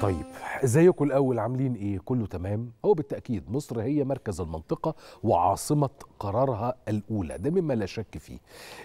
طيب ازيكم الاول عاملين ايه كله تمام هو بالتاكيد مصر هي مركز المنطقه وعاصمه قرارها الاولى ده مما لا شك فيه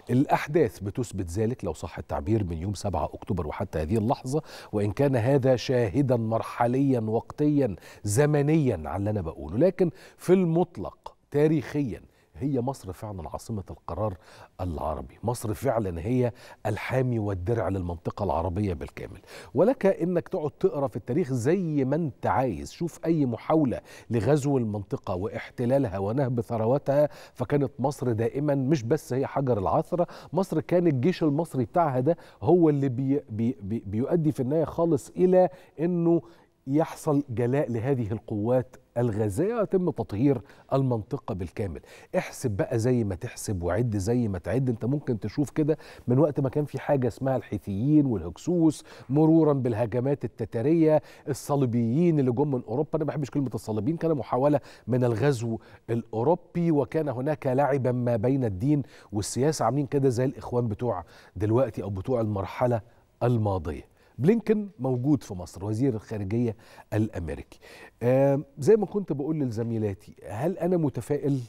الاحداث بتثبت ذلك لو صح التعبير من يوم 7 اكتوبر وحتى هذه اللحظه وان كان هذا شاهدا مرحليا وقتيا زمنيا على اللي انا بقوله لكن في المطلق تاريخيا هي مصر فعلا عاصمة القرار العربي مصر فعلا هي الحامي والدرع للمنطقة العربية بالكامل ولك انك تقعد تقرا في التاريخ زي ما انت عايز شوف اي محاولة لغزو المنطقة واحتلالها ونهب ثرواتها فكانت مصر دائما مش بس هي حجر العثرة مصر كان الجيش المصري بتاعها ده هو اللي بي بي بي بيؤدي في النهاية خالص الى انه يحصل جلاء لهذه القوات الغازية يتم تطهير المنطقة بالكامل احسب بقى زي ما تحسب وعد زي ما تعد انت ممكن تشوف كده من وقت ما كان في حاجة اسمها الحيثيين والهكسوس مرورا بالهجمات التتارية الصليبيين اللي جم من أوروبا أنا ما بحبش كلمة الصليبيين كان محاولة من الغزو الأوروبي وكان هناك لعبا ما بين الدين والسياسة عاملين كده زي الإخوان بتوع دلوقتي أو بتوع المرحلة الماضية بلينكن موجود في مصر وزير الخارجيه الامريكي آه زي ما كنت بقول لزميلاتي هل انا متفائل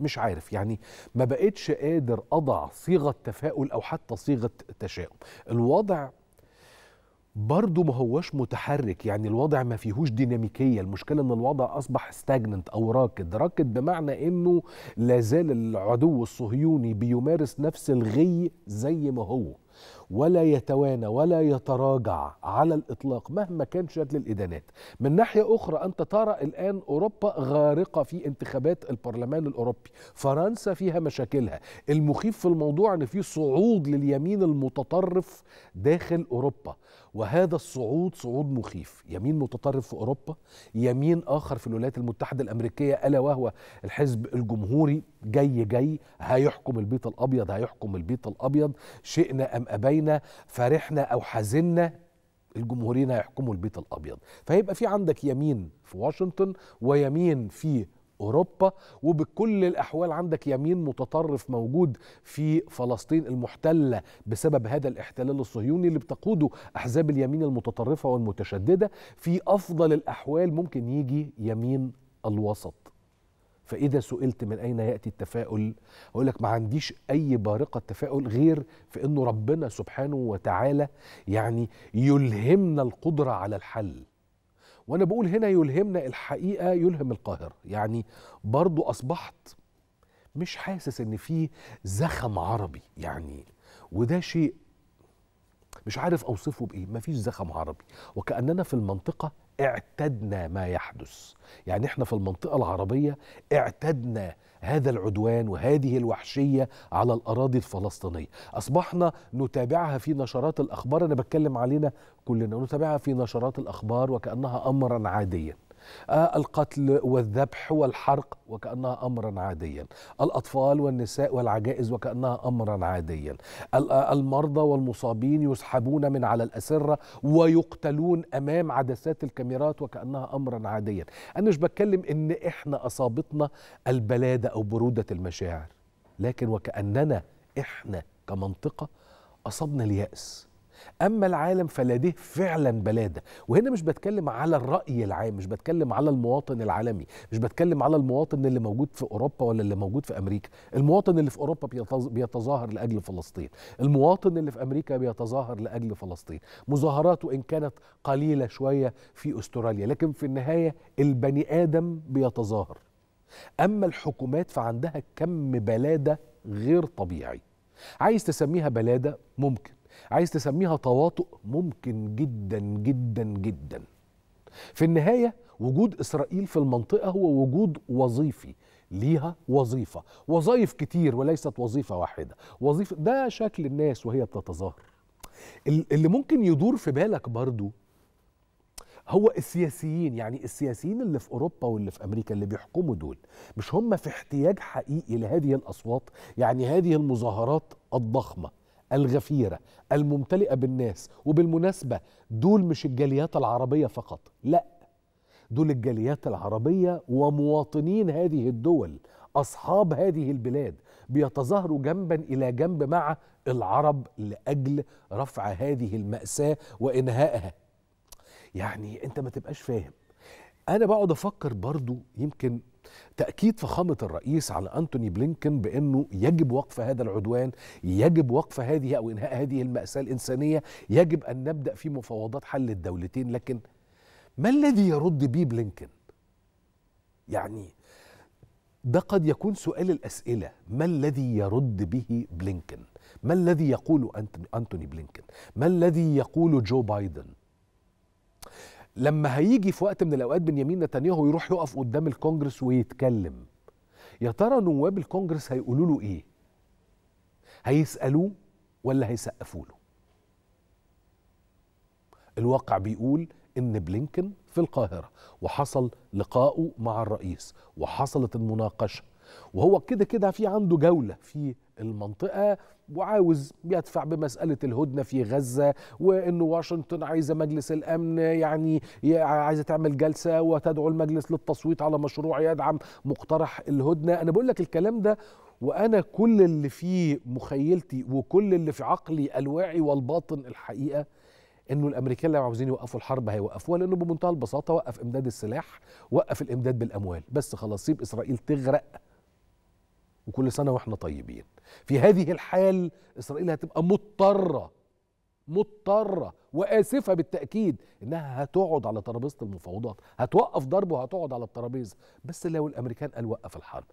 مش عارف يعني ما بقتش قادر اضع صيغه تفاؤل او حتى صيغه تشاؤم الوضع برضه ما هوش متحرك يعني الوضع ما فيهوش ديناميكيه المشكله ان الوضع اصبح ستاجننت او راكد راكد بمعنى انه لا زال العدو الصهيوني بيمارس نفس الغي زي ما هو ولا يتوانى ولا يتراجع على الإطلاق مهما كان شكل الإدانات من ناحية أخرى أنت ترى الآن أوروبا غارقة في انتخابات البرلمان الأوروبي فرنسا فيها مشاكلها المخيف في الموضوع أن في صعود لليمين المتطرف داخل أوروبا وهذا الصعود صعود مخيف يمين متطرف في أوروبا يمين آخر في الولايات المتحدة الأمريكية ألا وهو الحزب الجمهوري جاي جاي هيحكم البيت الأبيض هيحكم البيت الأبيض شئنا أم أبينا فرحنا أو حزنا الجمهوريين هيحكموا البيت الأبيض فهيبقى في عندك يمين في واشنطن ويمين في اوروبا وبكل الاحوال عندك يمين متطرف موجود في فلسطين المحتله بسبب هذا الاحتلال الصهيوني اللي بتقوده احزاب اليمين المتطرفه والمتشدده في افضل الاحوال ممكن يجي يمين الوسط فإذا سئلت من أين يأتي التفاؤل أقول لك ما عنديش أي بارقة تفاؤل غير في أنه ربنا سبحانه وتعالى يعني يلهمنا القدرة على الحل وأنا بقول هنا يلهمنا الحقيقة يلهم القاهرة يعني برضو أصبحت مش حاسس ان في زخم عربي يعني وده شيء مش عارف اوصفه بايه مفيش زخم عربي وكاننا في المنطقه اعتدنا ما يحدث يعني احنا في المنطقة العربية اعتدنا هذا العدوان وهذه الوحشية على الأراضي الفلسطينية أصبحنا نتابعها في نشرات الأخبار أنا بتكلم علينا كلنا نتابعها في نشرات الأخبار وكأنها أمرا عاديا آه، القتل والذبح والحرق وكأنها أمرا عاديا الأطفال والنساء والعجائز وكأنها أمرا عاديا آه، المرضى والمصابين يسحبون من على الأسرة ويقتلون أمام عدسات الكاميرات وكأنها أمرا عاديا أنا مش بتكلم إن إحنا أصابتنا البلادة أو برودة المشاعر لكن وكأننا إحنا كمنطقة أصبنا اليأس اما العالم فلديه فعلا بلاده وهنا مش بتكلم على الراي العام مش بتكلم على المواطن العالمي مش بتكلم على المواطن اللي موجود في اوروبا ولا اللي موجود في امريكا المواطن اللي في اوروبا بيتظاهر لاجل فلسطين المواطن اللي في امريكا بيتظاهر لاجل فلسطين مظاهراته ان كانت قليله شويه في استراليا لكن في النهايه البني ادم بيتظاهر اما الحكومات فعندها كم بلاده غير طبيعي عايز تسميها بلاده ممكن عايز تسميها تواطؤ ممكن جدا جدا جدا في النهايه وجود اسرائيل في المنطقه هو وجود وظيفي ليها وظيفه وظائف كتير وليست وظيفه واحده وظيفه ده شكل الناس وهي بتتظاهر اللي ممكن يدور في بالك برضو هو السياسيين يعني السياسيين اللي في اوروبا واللي في امريكا اللي بيحكموا دول مش هم في احتياج حقيقي لهذه الاصوات يعني هذه المظاهرات الضخمه الغفيرة الممتلئة بالناس وبالمناسبة دول مش الجاليات العربية فقط لا دول الجاليات العربية ومواطنين هذه الدول أصحاب هذه البلاد بيتظاهروا جنبا إلى جنب مع العرب لأجل رفع هذه المأساة وإنهائها يعني أنت ما تبقاش فاهم انا بقعد افكر برضو يمكن تأكيد فخامة الرئيس على أنتوني بلينكن بأنه يجب وقف هذا العدوان يجب وقف هذه أو إنهاء هذه المأساة الإنسانية يجب أن نبدأ في مفاوضات حل الدولتين لكن ما الذي يرد به بلينكن يعني ده قد يكون سؤال الأسئلة ما الذي يرد به بلينكن ما الذي يقوله أنتوني بلينكن ما الذي يقوله جو بايدن لما هيجي في وقت من الاوقات بنيامين نتنياهو يروح يقف قدام الكونجرس ويتكلم يا ترى نواب الكونجرس هيقولوا له ايه هيسالوه ولا هيسقفوا له الواقع بيقول ان بلينكن في القاهره وحصل لقاؤه مع الرئيس وحصلت المناقشه وهو كده كده في عنده جولة في المنطقة وعاوز يدفع بمسألة الهدنة في غزة وأن واشنطن عايزة مجلس الأمن يعني عايزة تعمل جلسة وتدعو المجلس للتصويت على مشروع يدعم مقترح الهدنة أنا بقول لك الكلام ده وأنا كل اللي في مخيلتي وكل اللي في عقلي الواعي والباطن الحقيقة انه الامريكان لو عاوزين يوقفوا الحرب هيوقفوها لانه بمنتهى البساطه وقف امداد السلاح وقف الامداد بالاموال بس خلاص سيب اسرائيل تغرق وكل سنه واحنا طيبين في هذه الحال اسرائيل هتبقى مضطره مضطره واسفه بالتاكيد انها هتقعد على ترابيزه المفاوضات هتوقف ضرب وهتقعد على الترابيزه بس لو الامريكان قال وقف الحرب